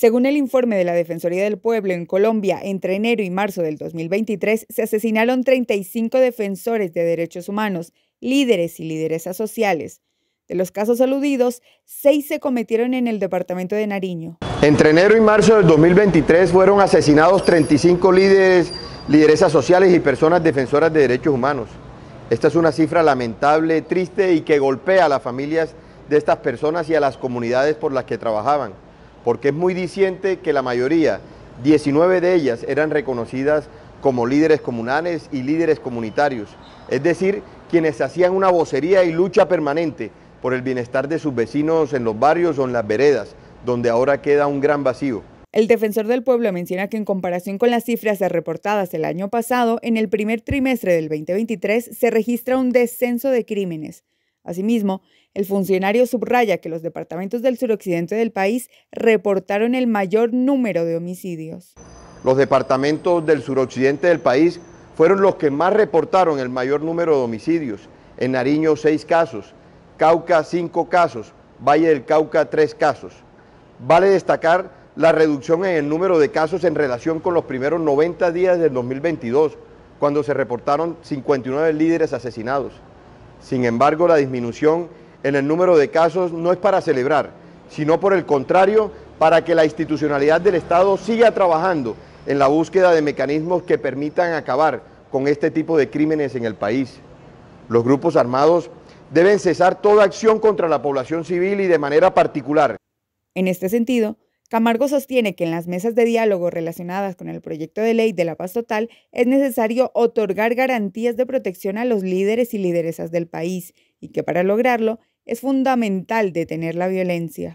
Según el informe de la Defensoría del Pueblo en Colombia, entre enero y marzo del 2023 se asesinaron 35 defensores de derechos humanos, líderes y lideresas sociales. De los casos aludidos, seis se cometieron en el departamento de Nariño. Entre enero y marzo del 2023 fueron asesinados 35 líderes, lideresas sociales y personas defensoras de derechos humanos. Esta es una cifra lamentable, triste y que golpea a las familias de estas personas y a las comunidades por las que trabajaban porque es muy diciente que la mayoría, 19 de ellas, eran reconocidas como líderes comunales y líderes comunitarios, es decir, quienes hacían una vocería y lucha permanente por el bienestar de sus vecinos en los barrios o en las veredas, donde ahora queda un gran vacío. El defensor del pueblo menciona que en comparación con las cifras reportadas el año pasado, en el primer trimestre del 2023 se registra un descenso de crímenes, Asimismo, el funcionario subraya que los departamentos del suroccidente del país reportaron el mayor número de homicidios. Los departamentos del suroccidente del país fueron los que más reportaron el mayor número de homicidios. En Nariño, seis casos, Cauca, cinco casos, Valle del Cauca, tres casos. Vale destacar la reducción en el número de casos en relación con los primeros 90 días del 2022, cuando se reportaron 59 líderes asesinados. Sin embargo, la disminución en el número de casos no es para celebrar, sino por el contrario, para que la institucionalidad del Estado siga trabajando en la búsqueda de mecanismos que permitan acabar con este tipo de crímenes en el país. Los grupos armados deben cesar toda acción contra la población civil y de manera particular. En este sentido, Camargo sostiene que en las mesas de diálogo relacionadas con el proyecto de ley de la paz total es necesario otorgar garantías de protección a los líderes y lideresas del país y que para lograrlo es fundamental detener la violencia.